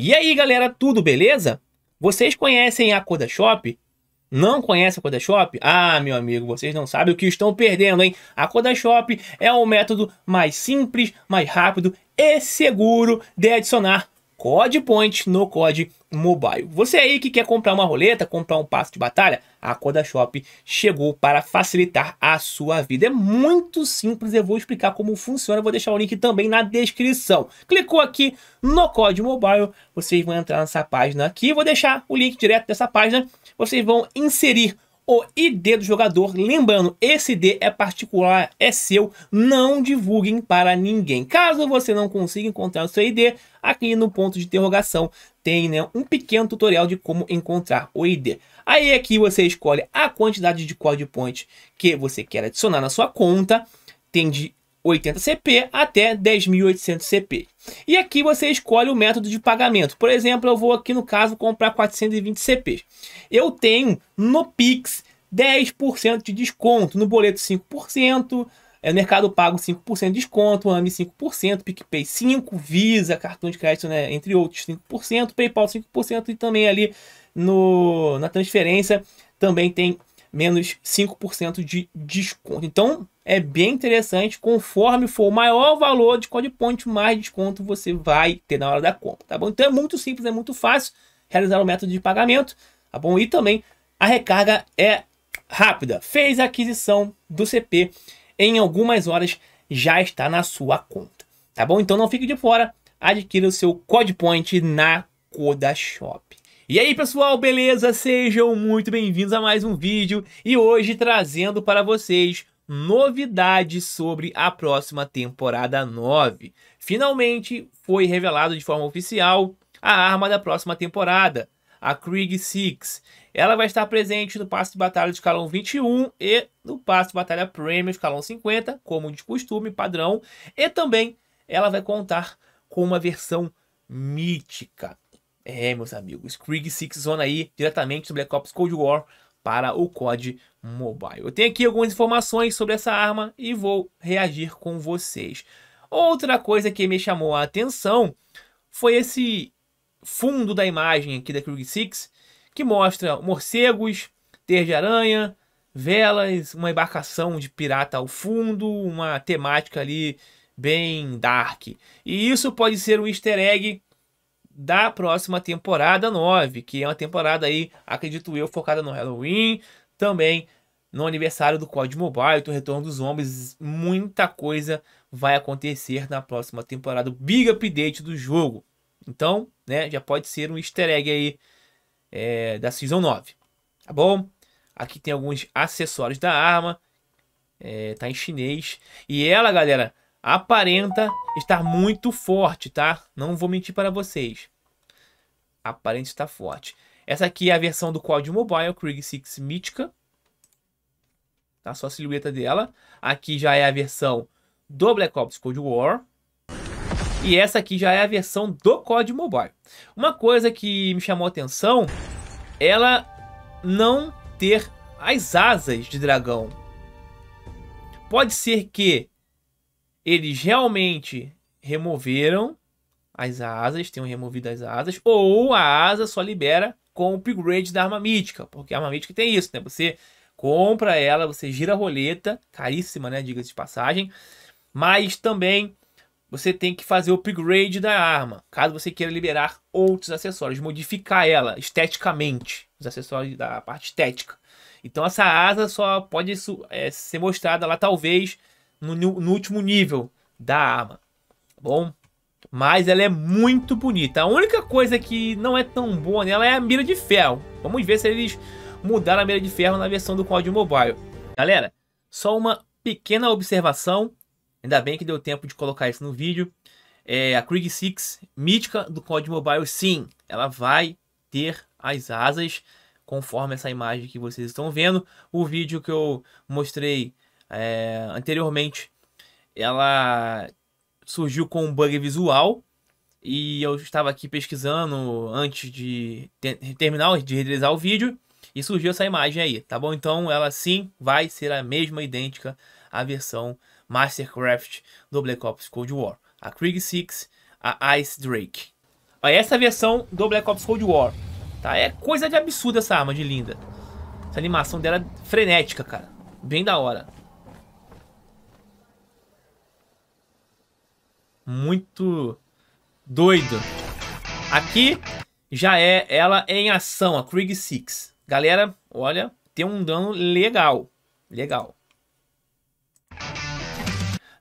E aí, galera, tudo beleza? Vocês conhecem a Coda Shop? Não conhece a Coda Shop? Ah, meu amigo, vocês não sabem o que estão perdendo, hein? A Coda Shop é o método mais simples, mais rápido e seguro de adicionar code points no code Mobile. Você aí que quer comprar uma roleta, comprar um passo de batalha, a Coda Shop chegou para facilitar a sua vida. É muito simples, eu vou explicar como funciona, vou deixar o link também na descrição. Clicou aqui no código mobile, vocês vão entrar nessa página aqui, vou deixar o link direto dessa página, vocês vão inserir o ID do jogador. Lembrando, esse ID é particular, é seu, não divulguem para ninguém. Caso você não consiga encontrar o seu ID, aqui no ponto de interrogação tem né, um pequeno tutorial de como encontrar o ID. Aí aqui é você escolhe a quantidade de código point que você quer adicionar na sua conta, tem de 80 CP até 10.800 CP. E aqui você escolhe o método de pagamento. Por exemplo, eu vou aqui no caso comprar 420 CP. Eu tenho no Pix 10% de desconto, no boleto 5%, é, Mercado Pago 5% de desconto, AMI 5%, PicPay 5%, Visa, cartão de crédito, né, entre outros 5%, PayPal 5% e também ali no, na transferência também tem menos 5% de desconto. Então, é bem interessante. Conforme for o maior valor de Code point, mais desconto você vai ter na hora da compra, tá bom? Então, é muito simples, é muito fácil realizar o método de pagamento, tá bom? E também a recarga é rápida. Fez a aquisição do CP em algumas horas já está na sua conta, tá bom? Então não fique de fora, adquira o seu Code Point na Coda Shop. E aí pessoal, beleza? Sejam muito bem-vindos a mais um vídeo e hoje trazendo para vocês novidades sobre a próxima temporada 9. Finalmente foi revelado de forma oficial a arma da próxima temporada, a Krieg Six. Ela vai estar presente no Passo de batalha de escalão 21 e no Passo de batalha premium escalão 50, como de costume, padrão, e também ela vai contar com uma versão mítica. É, meus amigos, Krieg Six Zone aí, diretamente sobre Black Ops Cold War para o COD Mobile. Eu tenho aqui algumas informações sobre essa arma e vou reagir com vocês. Outra coisa que me chamou a atenção foi esse fundo da imagem aqui da Krieg Six, que mostra morcegos, teia de aranha, velas, uma embarcação de pirata ao fundo, uma temática ali bem dark. E isso pode ser um easter egg da próxima temporada 9, que é uma temporada aí, acredito eu, focada no Halloween, também no aniversário do COD Mobile, do retorno dos Homens muita coisa vai acontecer na próxima temporada, o big update do jogo. Então, né, já pode ser um easter egg aí é, da Season 9, tá bom? Aqui tem alguns acessórios da arma, é, tá em chinês, e ela, galera, aparenta estar muito forte, tá? Não vou mentir para vocês. Aparenta estar forte. Essa aqui é a versão do COD Mobile, Krieg 6 Mítica. Tá? Só a silhueta dela. Aqui já é a versão do Black Ops Cold War. E essa aqui já é a versão do COD Mobile. Uma coisa que me chamou a atenção, ela não ter as asas de dragão. Pode ser que eles realmente removeram as asas, tenham removido as asas, ou a asa só libera com o upgrade da arma mítica, porque a arma mítica tem isso, né? Você compra ela, você gira a roleta, caríssima, né? Diga-se de passagem, mas também você tem que fazer o upgrade da arma, caso você queira liberar outros acessórios, modificar ela esteticamente, os acessórios da parte estética. Então essa asa só pode é, ser mostrada lá, talvez, no, no último nível da arma, tá bom? Mas ela é muito bonita. A única coisa que não é tão boa nela é a mira de ferro. Vamos ver se eles mudaram a mira de ferro na versão do código mobile. Galera, só uma pequena observação. Ainda bem que deu tempo de colocar isso no vídeo. É, a Krieg 6 mítica do código mobile, sim, ela vai ter as asas conforme essa imagem que vocês estão vendo. O vídeo que eu mostrei é, anteriormente, ela surgiu com um bug visual e eu estava aqui pesquisando antes de ter, terminar de renderizar o vídeo e surgiu essa imagem aí, tá bom? Então ela sim vai ser a mesma idêntica à versão Mastercraft do Black Ops Cold War, a Krieg 6, a Ice Drake. Essa versão do Black Ops Cold War, tá? É coisa de absurdo essa arma de linda. Essa animação dela é frenética, cara. Bem da hora. muito doido. Aqui já é ela em ação, a Krieg Six. Galera, olha, tem um dano legal. Legal.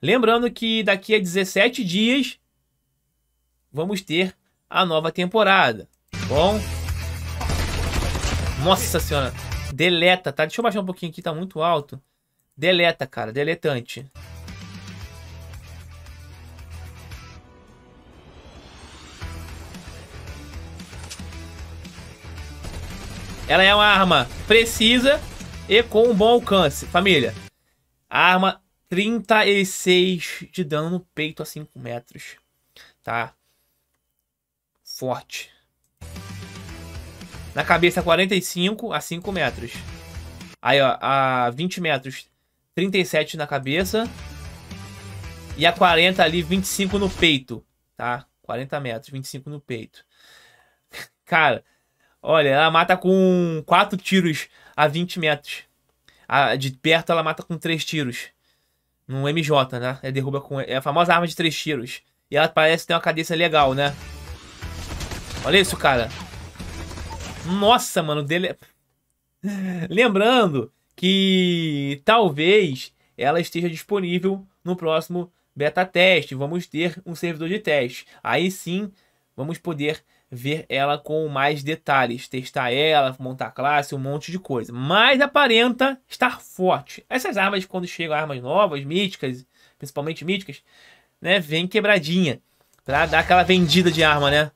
Lembrando que daqui a 17 dias vamos ter a nova temporada. Tá bom. Nossa senhora. Deleta, tá? Deixa eu baixar um pouquinho aqui, tá muito alto. Deleta, cara. Deletante. Ela é uma arma precisa e com um bom alcance. Família, arma 36 de dano no peito a 5 metros. Tá? Forte. Na cabeça 45 a 5 metros. Aí, ó, a 20 metros, 37 na cabeça. E a 40 ali, 25 no peito, tá? 40 metros, 25 no peito. Cara, Olha, ela mata com 4 tiros a 20 metros. A, de perto ela mata com 3 tiros. Num MJ, né? É derruba com. É a famosa arma de 3 tiros. E ela parece ter uma cabeça legal, né? Olha isso, cara. Nossa, mano, dele. Lembrando que talvez ela esteja disponível no próximo beta teste. Vamos ter um servidor de teste. Aí sim, vamos poder ver ela com mais detalhes, testar ela, montar classe, um monte de coisa. Mas aparenta estar forte. Essas armas, quando chegam armas novas, míticas, principalmente míticas, né, vem quebradinha. Pra dar aquela vendida de arma, né?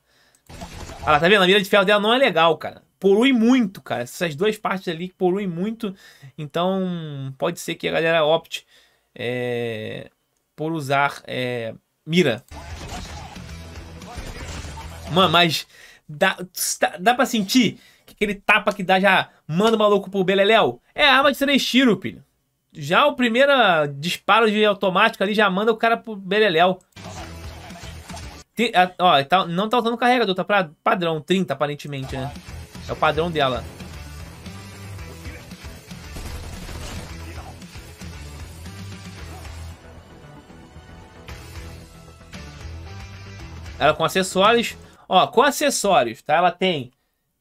Olha lá, tá vendo? A mira de ferro dela não é legal, cara. Polui muito, cara. Essas duas partes ali poluem muito. Então, pode ser que a galera opte é, por usar é, mira. Mano, mas dá, dá pra sentir que aquele tapa que dá já manda o maluco pro Beleléu? É arma de três tiros, filho. Já o primeiro ah, disparo de automático ali já manda o cara pro Beleléu. Tem, ah, ó, tá, não tá usando carregador, tá pra padrão, 30 aparentemente, né? É o padrão dela. Ela com acessórios, Ó, com acessórios, tá? Ela tem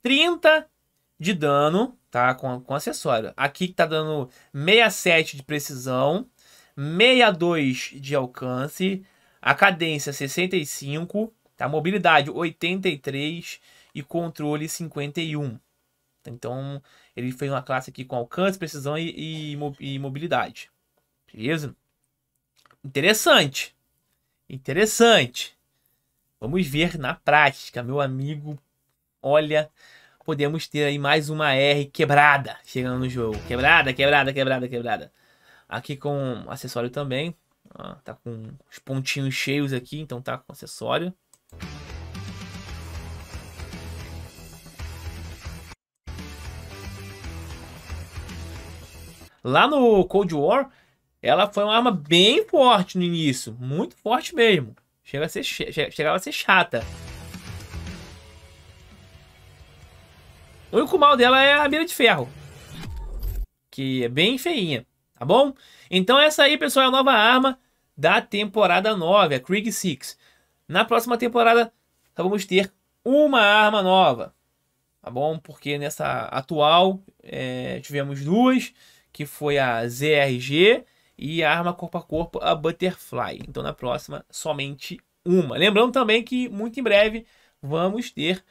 30 de dano, tá? Com, com acessório. Aqui tá dando 67 de precisão, 62 de alcance, a cadência 65, tá? Mobilidade 83 e controle 51. Então, ele fez uma classe aqui com alcance, precisão e, e, e mobilidade. Beleza? Interessante. Interessante. Vamos ver na prática, meu amigo. Olha, podemos ter aí mais uma R quebrada chegando no jogo. Quebrada, quebrada, quebrada, quebrada. Aqui com acessório também. Ó, tá com os pontinhos cheios aqui, então tá com acessório. Lá no Cold War, ela foi uma arma bem forte no início. Muito forte mesmo. Chega a ser, chegava a ser chata. O único mal dela é a mira de ferro. Que é bem feinha, tá bom? Então essa aí, pessoal, é a nova arma da temporada 9, a Krieg 6. Na próxima temporada, vamos ter uma arma nova, tá bom? Porque nessa atual, é, tivemos duas, que foi a ZRG e a arma corpo a corpo, a Butterfly. Então na próxima, somente uma. Lembrando também que muito em breve vamos ter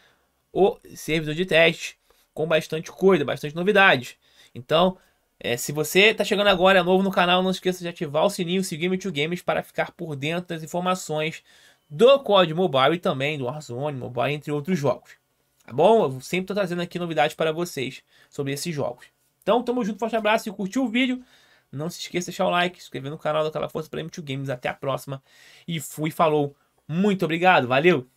o servidor de teste com bastante coisa, bastante novidade. Então, é, se você está chegando agora, é novo no canal, não esqueça de ativar o sininho, seguir o games Games para ficar por dentro das informações do COD Mobile e também do Warzone Mobile, entre outros jogos. Tá bom? Eu sempre estou trazendo aqui novidades para vocês sobre esses jogos. Então, tamo junto, forte abraço e curtiu o vídeo. Não se esqueça de deixar o like, se inscrever no canal daquela força para M2 Games. Até a próxima. E fui, falou. Muito obrigado, valeu!